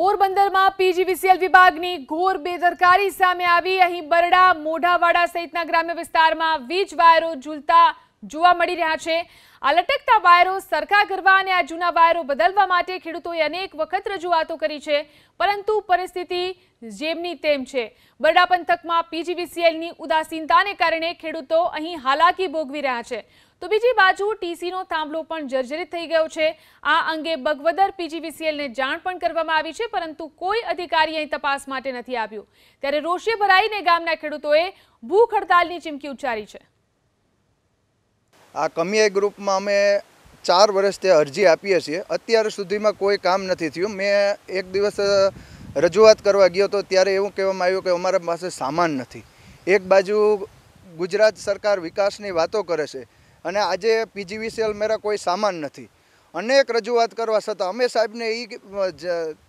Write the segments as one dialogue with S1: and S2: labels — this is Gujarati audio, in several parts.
S1: પોરબંદરમાં પીજીવીસીએલ વિભાગની ઘોર બેદરકારી સામે આવી અહીં બરડા મોઢાવાડા સહિતના ગ્રામ્ય વિસ્તારમાં વીજ વાયરો ઝૂલતા જોવા મળી રહ્યા છે આ લટકતા વાયરો સરખા કરવા અને આ જૂના વાયરો બદલવા માટે ખેડૂતોએ અનેક વખત રજૂઆતો કરી છે પરંતુ પરિસ્થિતિ જેમની તેમ છે બરડા પંથકમાં પીજીવીસીએલની ઉદાસીનતાને કારણે ખેડૂતો અહીં હાલાકી ભોગવી રહ્યા છે તો બીજી બાજુ ટીસીનો થાંભલો પણ જર્જરિત થઈ ગયો છે આ અંગે બગવદર પીજીવીસીએલને જાણ પણ કરવામાં આવી છે પરંતુ કોઈ અધિકારી અહીં તપાસ માટે નથી આવ્યું ત્યારે રોષે ભરાઈને ગામના ખેડૂતોએ ભૂખ હડતાલની ચીમકી ઉચ્ચારી છે
S2: આ કમિયાઈ ગ્રુપમાં અમે ચાર વર્ષથી અરજી આપીએ છીએ અત્યાર સુધીમાં કોઈ કામ નથી થયું મેં એક દિવસ રજૂઆત કરવા ગયો તો ત્યારે એવું કહેવામાં આવ્યું કે અમારા પાસે સામાન નથી એક બાજુ ગુજરાત સરકાર વિકાસની વાતો કરે છે અને આજે પીજીવીસીએલ મેરા કોઈ સામાન નથી અનેક રજૂઆત કરવા છતાં અમે સાહેબને એ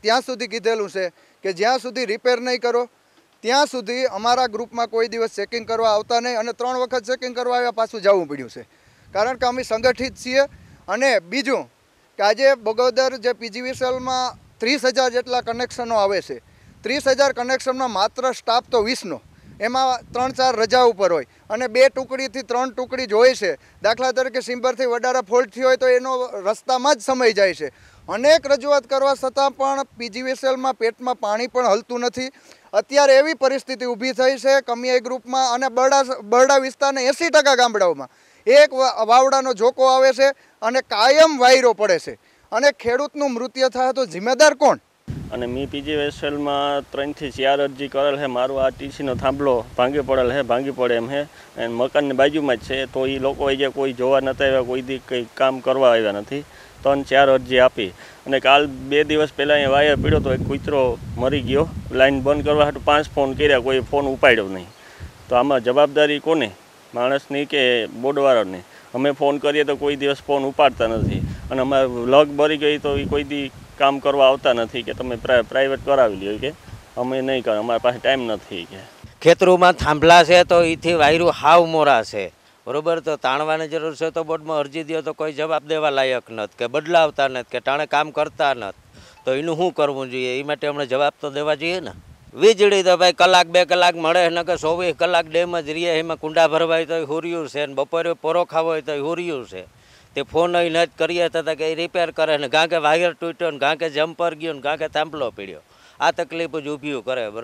S2: ત્યાં સુધી કીધેલું છે કે જ્યાં સુધી રિપેર નહીં કરો ત્યાં સુધી અમારા ગ્રુપમાં કોઈ દિવસ ચેકિંગ કરવા આવતા નહીં અને ત્રણ વખત ચેકિંગ કરવા આવ્યા પાછું જવું પડ્યું છે કારણ કે અમે સંગઠિત છીએ અને બીજું કે આજે બગોદર જે પીજીવીસીએલમાં ત્રીસ હજાર જેટલા કનેક્શનો આવે છે ત્રીસ હજાર કનેક્શનમાં માત્ર સ્ટાફ તો વીસનો એમાં ત્રણ ચાર રજા ઉપર હોય અને બે ટુકડીથી ત્રણ ટુકડી જ છે દાખલા તરીકે સિમ્બરથી વડારા ફોલ્ટ હોય તો એનો રસ્તામાં જ સમય જાય છે અનેક રજૂઆત કરવા છતાં પણ પીજીવીસીએલમાં પેટમાં પાણી પણ હલતું નથી અત્યારે એવી પરિસ્થિતિ ઊભી થઈ છે કમિયાઈ ગ્રુપમાં અને બરડા બરડા વિસ્તારને એંસી ટકા ગામડાઓમાં એક વાવડાનો જોકો આવે છે અને કાયમ વાયરો પડે છે અને ખેડૂતનું મૃત્યુ થાય તો જિમ્મેદાર કોણ
S3: અને મી પીજી વેસેલમાં ત્રણથી ચાર અરજી કરેલ હે મારો આ ટીસીનો થાંભલો ભાંગી પડેલ હે ભાંગી પડે એમ હે અને મકાનની બાજુમાં જ છે તો એ લોકો જે કોઈ જોવા નહોતા આવ્યા કોઈ દી કંઈ કામ કરવા આવ્યા નથી ત્રણ ચાર અરજી આપી અને કાલ બે દિવસ પહેલાં અહીંયા વાયર પીડ્યો તો એક કૂતરો મરી ગયો લાઇન બંધ કરવા હાટું પાંચ ફોન કર્યા કોઈ ફોન ઉપાડ્યો નહીં તો આમાં જવાબદારી કોને માણસની કે બોર્ડવાળાને અમે ફોન કરીએ તો કોઈ દિવસ ફોન ઉપાડતા નથી અને અમારે લગ ભરી ગઈ તો એ કોઈ દી કામ કરવા આવતા નથી કે તમે પ્રાઇવેટ કરાવી લ્યો કે અમે નહીં કરે અમારા પાસે ટાઈમ નથી કે
S4: ખેતરોમાં થાંભલા છે તો એથી વાયરું
S3: હાવ મોરા છે બરોબર તો તાણવાની જરૂર છે તો બોર્ડમાં અરજી દો તો
S4: કોઈ જવાબ દેવા લાયક નથી કે બદલાવતા નથી કે ટાણે કામ કરતા નથી તો એનું શું કરવું જોઈએ એ માટે અમને જવાબ તો દેવા જોઈએ ને વીજળી તો ભાઈ કલાક બે કલાક મળે ને કે ચોવીસ કલાક ડેમ જ રહીએ એમાં કુંડા ભરવાય તો હુર્યું છે ને બપોરે પોરો હોય તો હુર્યું છે તે ફોન અહીં નથી કરીએ તો કે રિપેર કરે ને કાં વાયર તૂટ્યો ને કાં કે જમ્પર ગયો ને કાં થાંભલો પીડ્યો આ તકલીફ જ ઊભી કરે બરાબર